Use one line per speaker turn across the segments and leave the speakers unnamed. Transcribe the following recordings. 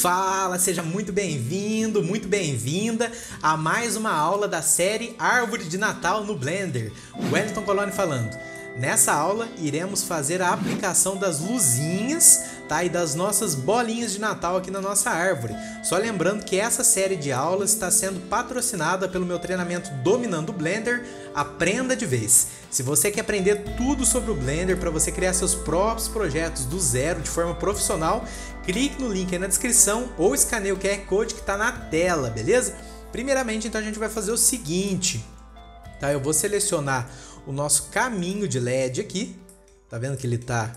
Fala, seja muito bem-vindo, muito bem-vinda a mais uma aula da série Árvore de Natal no Blender. Wellington Coloni falando. Nessa aula, iremos fazer a aplicação das luzinhas tá? e das nossas bolinhas de Natal aqui na nossa árvore. Só lembrando que essa série de aulas está sendo patrocinada pelo meu treinamento Dominando o Blender, Aprenda de Vez. Se você quer aprender tudo sobre o Blender para você criar seus próprios projetos do zero de forma profissional, clique no link aí na descrição ou escaneie o QR Code que está na tela, beleza? Primeiramente, então, a gente vai fazer o seguinte, tá? Eu vou selecionar o nosso caminho de LED aqui. Tá vendo que ele tá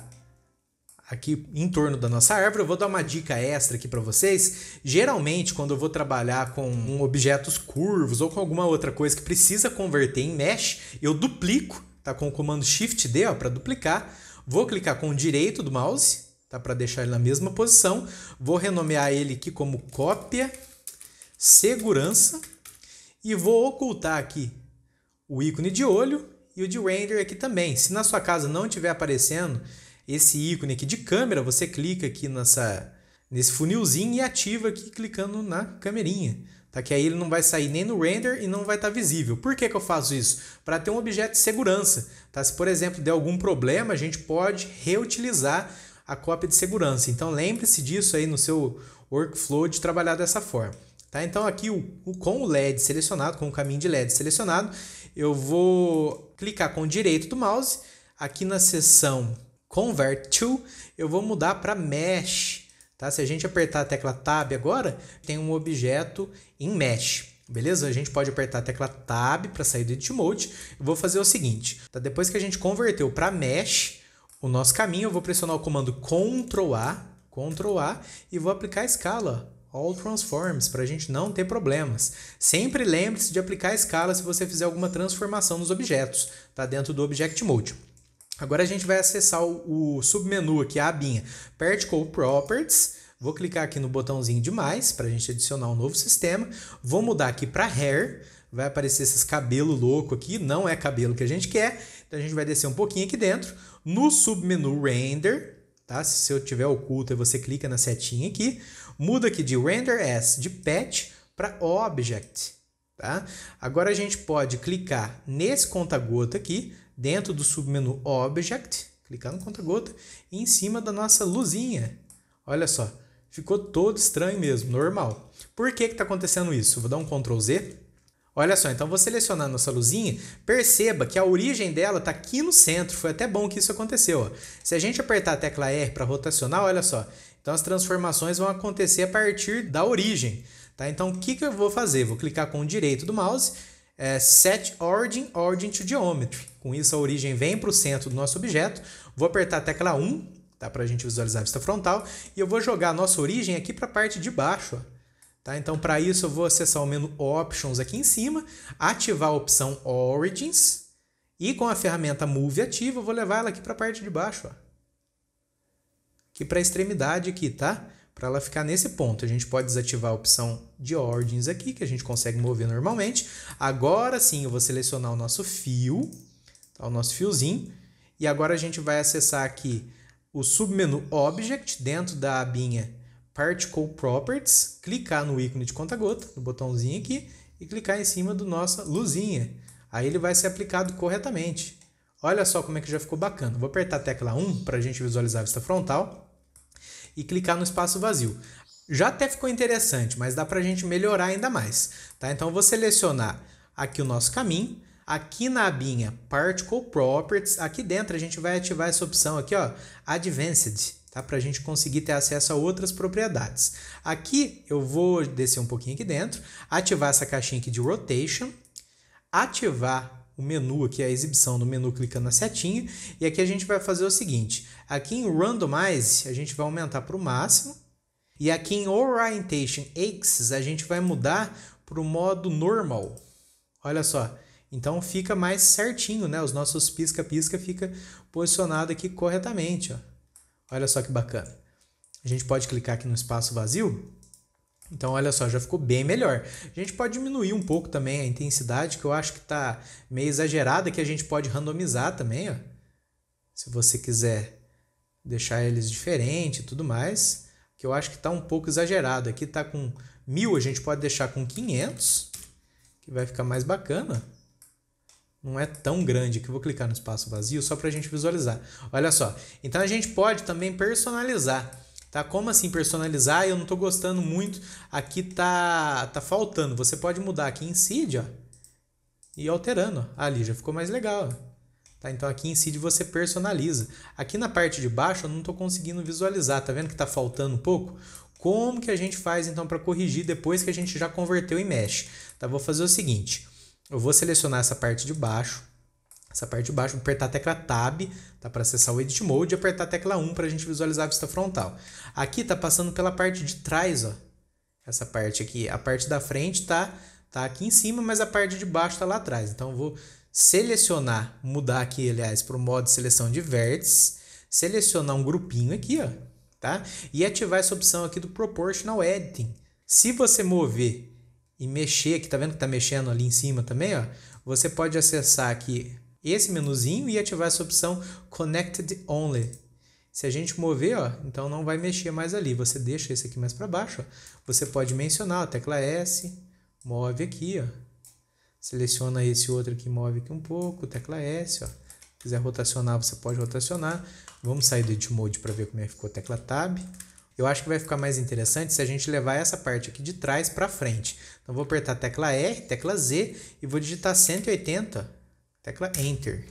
aqui em torno da nossa árvore. Eu vou dar uma dica extra aqui para vocês. Geralmente, quando eu vou trabalhar com objetos curvos ou com alguma outra coisa que precisa converter em mesh, eu duplico, tá? Com o comando Shift D, ó, para duplicar. Vou clicar com o direito do mouse, tá? Para deixar ele na mesma posição. Vou renomear ele aqui como cópia segurança e vou ocultar aqui o ícone de olho e o de render aqui também. Se na sua casa não estiver aparecendo esse ícone aqui de câmera, você clica aqui nessa, nesse funilzinho e ativa aqui clicando na câmerinha. Tá? Que aí ele não vai sair nem no render e não vai estar tá visível. Por que, que eu faço isso? Para ter um objeto de segurança. Tá? Se, por exemplo, der algum problema, a gente pode reutilizar a cópia de segurança. Então lembre-se disso aí no seu workflow de trabalhar dessa forma. Tá? Então aqui o, o, com o LED selecionado, com o caminho de LED selecionado, eu vou clicar com o direito do mouse, aqui na seção Convert to, eu vou mudar para Mesh. Tá? Se a gente apertar a tecla Tab agora, tem um objeto em Mesh. Beleza? A gente pode apertar a tecla Tab para sair do Edit Mode. Eu vou fazer o seguinte, tá? depois que a gente converteu para Mesh, o nosso caminho, eu vou pressionar o comando Ctrl A, Ctrl A e vou aplicar a escala all transforms, para a gente não ter problemas. Sempre lembre-se de aplicar a escala se você fizer alguma transformação nos objetos, tá dentro do Object Mode. Agora a gente vai acessar o, o submenu aqui, a abinha Particle Properties, Vou clicar aqui no botãozinho de mais para a gente adicionar um novo sistema. Vou mudar aqui para Hair. Vai aparecer esses cabelo louco aqui. Não é cabelo que a gente quer. Então a gente vai descer um pouquinho aqui dentro. No submenu Render, tá? Se eu tiver oculto, você clica na setinha aqui. Muda aqui de render as de patch para object. Tá? Agora a gente pode clicar nesse conta-gota aqui, dentro do submenu object, clicar no conta-gota, e em cima da nossa luzinha. Olha só, ficou todo estranho mesmo, normal. Por que está acontecendo isso? Vou dar um Ctrl Z. Olha só, então vou selecionar nossa luzinha, perceba que a origem dela está aqui no centro, foi até bom que isso aconteceu. Ó. Se a gente apertar a tecla R para rotacionar, olha só, então as transformações vão acontecer a partir da origem. Tá? Então o que, que eu vou fazer? Vou clicar com o direito do mouse, é, set origin, origin to geometry. Com isso a origem vem para o centro do nosso objeto. Vou apertar a tecla 1 tá? para a gente visualizar a vista frontal e eu vou jogar a nossa origem aqui para a parte de baixo. Ó. Tá? Então, para isso, eu vou acessar o menu Options aqui em cima, ativar a opção Origins e com a ferramenta Move ativa, eu vou levar ela aqui para a parte de baixo. Ó aqui para a extremidade aqui, tá? Para ela ficar nesse ponto. A gente pode desativar a opção de ordens aqui, que a gente consegue mover normalmente. Agora sim, eu vou selecionar o nosso fio, tá? o nosso fiozinho. E agora a gente vai acessar aqui o submenu Object, dentro da abinha Particle Properties, clicar no ícone de conta-gota, no botãozinho aqui, e clicar em cima do nossa luzinha. Aí ele vai ser aplicado corretamente. Olha só como é que já ficou bacana. Vou apertar a tecla 1 para a gente visualizar a vista frontal e clicar no espaço vazio. Já até ficou interessante, mas dá para a gente melhorar ainda mais. Tá? Então vou selecionar aqui o nosso caminho, aqui na abinha Particle Properties, aqui dentro a gente vai ativar essa opção aqui, ó, Advanced, tá? para a gente conseguir ter acesso a outras propriedades. Aqui eu vou descer um pouquinho aqui dentro, ativar essa caixinha aqui de Rotation, ativar o menu aqui, a exibição do menu clicando na setinha, e aqui a gente vai fazer o seguinte, Aqui em Randomize, a gente vai aumentar para o máximo. E aqui em Orientation Axis, a gente vai mudar para o modo normal. Olha só. Então fica mais certinho, né? Os nossos pisca-pisca fica posicionado aqui corretamente. Ó. Olha só que bacana. A gente pode clicar aqui no espaço vazio. Então, olha só, já ficou bem melhor. A gente pode diminuir um pouco também a intensidade, que eu acho que está meio exagerada, que a gente pode randomizar também, ó. Se você quiser deixar eles diferente e tudo mais, que eu acho que está um pouco exagerado. Aqui está com mil, a gente pode deixar com 500, que vai ficar mais bacana. Não é tão grande que eu vou clicar no espaço vazio só para a gente visualizar. Olha só, então a gente pode também personalizar. Tá? Como assim personalizar? Eu não estou gostando muito. Aqui tá, tá faltando. Você pode mudar aqui em seed, ó, e alterando. Ah, ali já ficou mais legal. Ó. Tá? Então aqui em seed você personaliza. Aqui na parte de baixo eu não estou conseguindo visualizar, tá vendo que está faltando um pouco? Como que a gente faz então para corrigir depois que a gente já converteu em mesh? Tá? Vou fazer o seguinte, eu vou selecionar essa parte de baixo, essa parte de baixo, apertar a tecla Tab tá, para acessar o Edit Mode e apertar a tecla 1 para a gente visualizar a vista frontal. Aqui está passando pela parte de trás, ó, essa parte aqui. A parte da frente está tá aqui em cima, mas a parte de baixo está lá atrás. Então, eu vou selecionar, mudar aqui, aliás, para o modo de seleção de vértices, selecionar um grupinho aqui, ó, tá? E ativar essa opção aqui do Proportional Editing. Se você mover e mexer, aqui, tá vendo que tá mexendo ali em cima também, ó, você pode acessar aqui esse menuzinho e ativar essa opção Connected Only. Se a gente mover, ó, então não vai mexer mais ali. Você deixa esse aqui mais para baixo. Ó. Você pode mencionar ó, tecla S, move aqui, ó seleciona esse outro aqui, move aqui um pouco, tecla S, ó. Se quiser rotacionar, você pode rotacionar. Vamos sair do Edit Mode para ver como é que ficou a tecla Tab. Eu acho que vai ficar mais interessante se a gente levar essa parte aqui de trás para frente. Então, vou apertar tecla R, tecla Z e vou digitar 180, tecla Enter.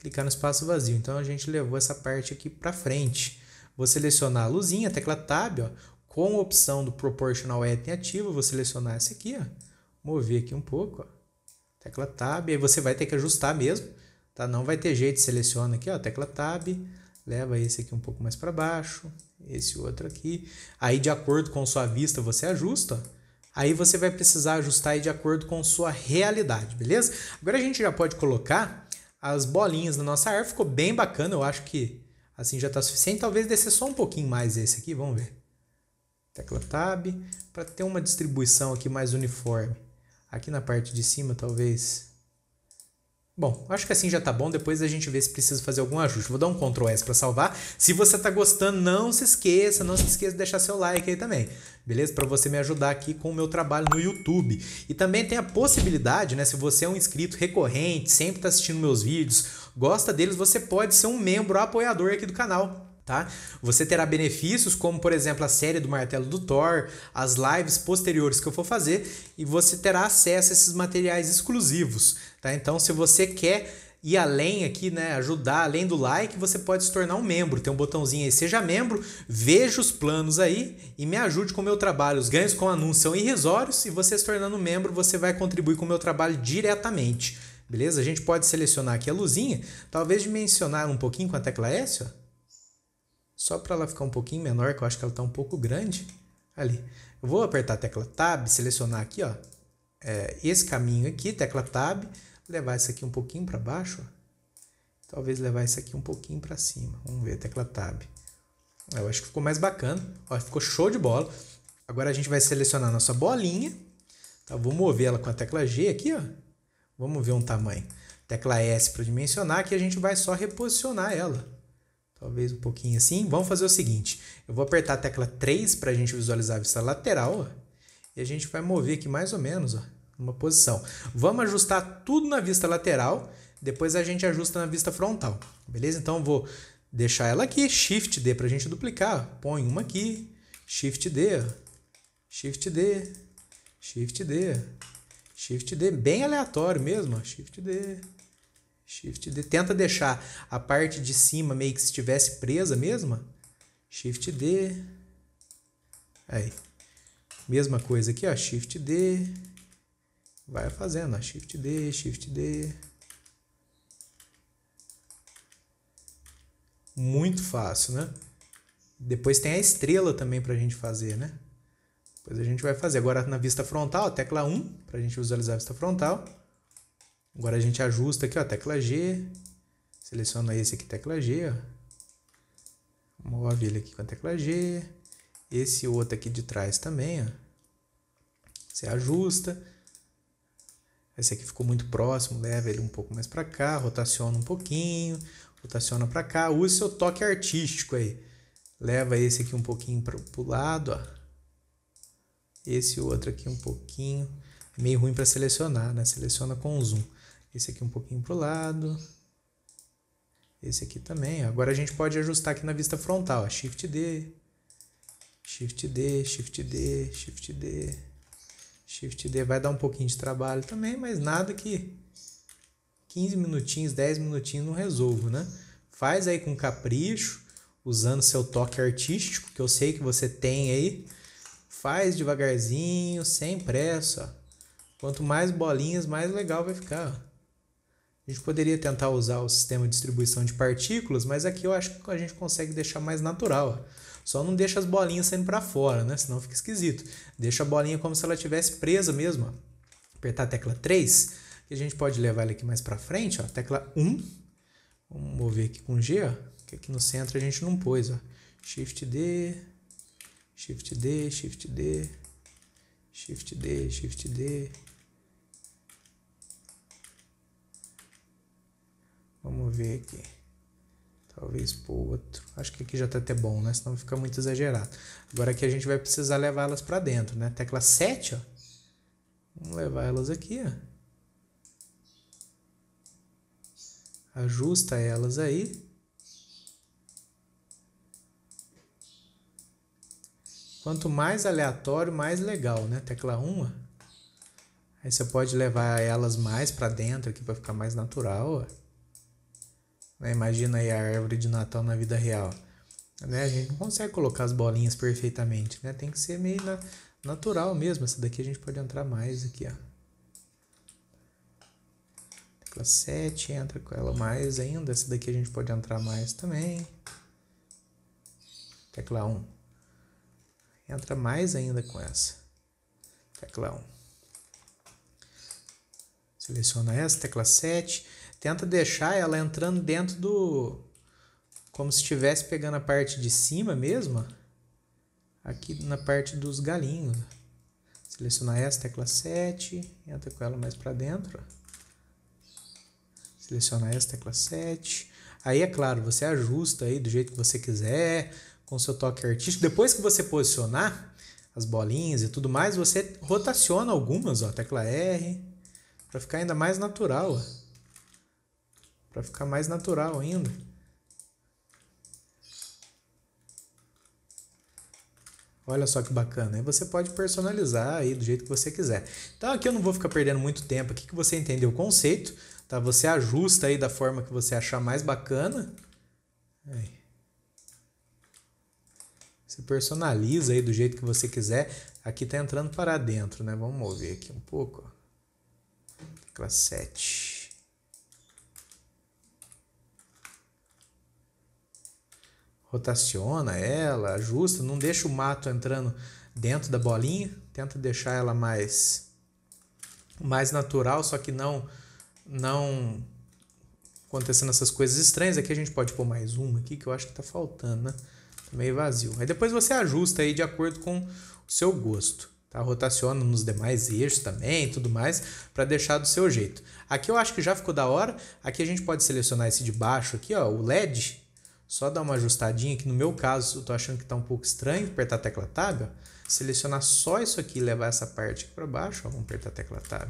Clicar no espaço vazio. Então, a gente levou essa parte aqui para frente. Vou selecionar a luzinha, tecla Tab, ó, com a opção do Proportional Item ativo, vou selecionar essa aqui, ó, mover aqui um pouco, ó, tecla Tab, aí você vai ter que ajustar mesmo, tá? Não vai ter jeito, seleciona aqui, ó, tecla Tab, leva esse aqui um pouco mais para baixo, esse outro aqui. Aí de acordo com sua vista você ajusta, Aí você vai precisar ajustar de acordo com sua realidade, beleza? Agora a gente já pode colocar as bolinhas na nossa árvore, ficou bem bacana, eu acho que assim já está suficiente. Talvez descer só um pouquinho mais esse aqui, vamos ver. Tecla Tab, para ter uma distribuição aqui mais uniforme. Aqui na parte de cima, talvez. Bom, acho que assim já tá bom. Depois a gente vê se precisa fazer algum ajuste. Vou dar um Ctrl S para salvar. Se você tá gostando, não se esqueça, não se esqueça de deixar seu like aí também. Beleza? Para você me ajudar aqui com o meu trabalho no YouTube. E também tem a possibilidade, né, se você é um inscrito recorrente, sempre tá assistindo meus vídeos, gosta deles, você pode ser um membro apoiador aqui do canal tá? Você terá benefícios como, por exemplo, a série do Martelo do Thor, as lives posteriores que eu for fazer e você terá acesso a esses materiais exclusivos, tá? Então, se você quer ir além aqui, né, ajudar além do like, você pode se tornar um membro. Tem um botãozinho aí, seja membro, veja os planos aí e me ajude com o meu trabalho. Os ganhos com anúncio são irrisórios e você se tornando membro, você vai contribuir com o meu trabalho diretamente. Beleza? A gente pode selecionar aqui a luzinha, talvez dimensionar um pouquinho com a tecla S, ó só para ela ficar um pouquinho menor, que eu acho que ela está um pouco grande. Ali. Eu vou apertar a tecla Tab, selecionar aqui, ó, é, esse caminho aqui, tecla Tab, levar isso aqui um pouquinho para baixo, ó. talvez levar isso aqui um pouquinho para cima. Vamos ver, tecla Tab. Eu acho que ficou mais bacana, ó, ficou show de bola. Agora a gente vai selecionar nossa bolinha, tá? Vou mover ela com a tecla G aqui, ó. Vamos ver um tamanho. Tecla S para dimensionar, que a gente vai só reposicionar ela talvez um pouquinho assim. Vamos fazer o seguinte: eu vou apertar a tecla 3 para a gente visualizar a vista lateral ó, e a gente vai mover aqui mais ou menos uma posição. Vamos ajustar tudo na vista lateral, depois a gente ajusta na vista frontal, beleza? Então vou deixar ela aqui, Shift D para a gente duplicar, põe uma aqui, Shift D, ó, Shift D, Shift D, Shift D, bem aleatório mesmo, ó, Shift D. Shift D. Tenta deixar a parte de cima meio que se estivesse presa mesma. Shift D. Aí. Mesma coisa aqui, ó. Shift D. Vai fazendo, ó. Shift D, Shift D. Muito fácil, né? Depois tem a estrela também para a gente fazer, né? Depois a gente vai fazer. Agora na vista frontal, tecla 1, para a gente visualizar a vista frontal. Agora a gente ajusta aqui, ó, tecla G. Seleciona esse aqui, tecla G, ó. Move ele aqui com a tecla G. Esse outro aqui de trás também, ó. Você ajusta. Esse aqui ficou muito próximo, leva ele um pouco mais para cá, rotaciona um pouquinho, rotaciona para cá, use seu toque artístico aí. Leva esse aqui um pouquinho para o lado, ó. Esse outro aqui um pouquinho, é meio ruim para selecionar, né? Seleciona com zoom esse aqui um pouquinho para o lado, esse aqui também. Agora a gente pode ajustar aqui na vista frontal, ó. Shift D, Shift D, Shift D, Shift D, Shift D. Vai dar um pouquinho de trabalho também, mas nada que 15 minutinhos, 10 minutinhos não resolvo, né? Faz aí com capricho, usando seu toque artístico, que eu sei que você tem aí. Faz devagarzinho, sem pressa. Quanto mais bolinhas, mais legal vai ficar. Ó. A gente poderia tentar usar o sistema de distribuição de partículas, mas aqui eu acho que a gente consegue deixar mais natural. Só não deixa as bolinhas saindo para fora, né? Senão fica esquisito. Deixa a bolinha como se ela tivesse presa mesmo. Ó. Apertar a tecla 3, que a gente pode levar ela aqui mais para frente, ó. Tecla 1. Vamos mover aqui com G, ó. Que aqui no centro a gente não pôs, ó. Shift D, Shift D, Shift D, Shift D, Shift D. Shift D Vamos ver aqui. Talvez por outro. Acho que aqui já tá até bom, né? Senão fica muito exagerado. Agora aqui a gente vai precisar levar elas para dentro, né? Tecla 7, ó. Vamos levar elas aqui, ó. Ajusta elas aí. Quanto mais aleatório, mais legal, né? Tecla 1, ó. Aí você pode levar elas mais para dentro aqui para ficar mais natural, ó. Né? Imagina aí a árvore de Natal na vida real. Né? A gente não consegue colocar as bolinhas perfeitamente, né? Tem que ser meio na, natural mesmo. Essa daqui a gente pode entrar mais aqui, ó. Tecla 7, entra com ela mais ainda. Essa daqui a gente pode entrar mais também. Tecla 1. Entra mais ainda com essa. Tecla 1. Seleciona essa, tecla 7 Tenta deixar ela entrando dentro do. Como se estivesse pegando a parte de cima mesmo. Aqui na parte dos galinhos. Selecionar essa, tecla 7. Entra com ela mais para dentro. Seleciona essa, tecla 7. Aí, é claro, você ajusta aí do jeito que você quiser, com seu toque artístico. Depois que você posicionar as bolinhas e tudo mais, você rotaciona algumas, ó, tecla R, para ficar ainda mais natural, ó para ficar mais natural ainda. Olha só que bacana. Aí você pode personalizar aí do jeito que você quiser. Então aqui eu não vou ficar perdendo muito tempo aqui que você entendeu o conceito, tá? Você ajusta aí da forma que você achar mais bacana. Aí. Você personaliza aí do jeito que você quiser. Aqui tá entrando para dentro, né? Vamos mover aqui um pouco. Classe sete. 7. rotaciona ela, ajusta, não deixa o mato entrando dentro da bolinha, tenta deixar ela mais mais natural, só que não não acontecendo essas coisas estranhas. Aqui a gente pode pôr mais uma aqui que eu acho que tá faltando, né? Tá meio vazio. Aí depois você ajusta aí de acordo com o seu gosto. Tá? Rotaciona nos demais eixos também, tudo mais, para deixar do seu jeito. Aqui eu acho que já ficou da hora. Aqui a gente pode selecionar esse de baixo aqui, ó, o LED, só dar uma ajustadinha, que no meu caso eu tô achando que tá um pouco estranho apertar a tecla Tab, ó. Selecionar só isso aqui e levar essa parte aqui para baixo, ó. Vamos apertar a tecla Tab.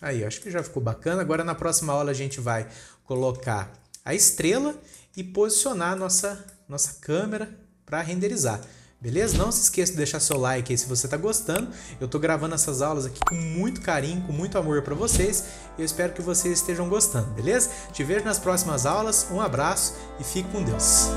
Aí, acho que já ficou bacana. Agora na próxima aula a gente vai colocar a estrela e posicionar a nossa, nossa câmera para renderizar. Beleza? Não se esqueça de deixar seu like aí se você está gostando. Eu estou gravando essas aulas aqui com muito carinho, com muito amor para vocês. Eu espero que vocês estejam gostando, beleza? Te vejo nas próximas aulas. Um abraço e fique com Deus.